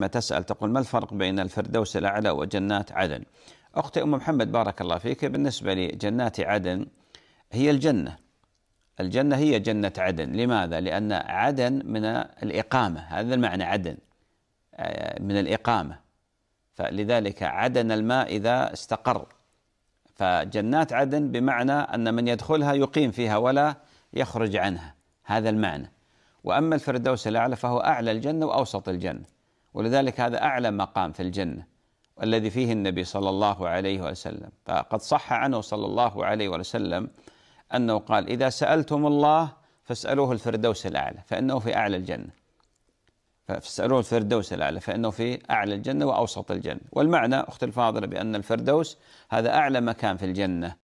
ما تسأل تقول ما الفرق بين الفردوس الأعلى وجنات عدن أختي أم محمد بارك الله فيك بالنسبة لجنات عدن هي الجنة الجنة هي جنة عدن لماذا؟ لأن عدن من الإقامة هذا المعنى عدن آه، من الإقامة فلذلك عدن الماء إذا استقر فجنات عدن بمعنى أن من يدخلها يقيم فيها ولا يخرج عنها هذا المعنى وأما الفردوس الأعلى فهو أعلى الجنة وأوسط الجنة ولذلك هذا أعلى مقام في الجنة الذي فيه النبي صلى الله عليه وسلم فقد صح عنه صلى الله عليه وسلم أنه قال إذا سألتم الله فاسألوه الفردوس الأعلى فإنه في أعلى الجنة فاسألوه الفردوس الأعلى فإنه في أعلى الجنة وأوسط الجنة والمعنى أخت الفاضلة بأن الفردوس هذا أعلى مكان في الجنة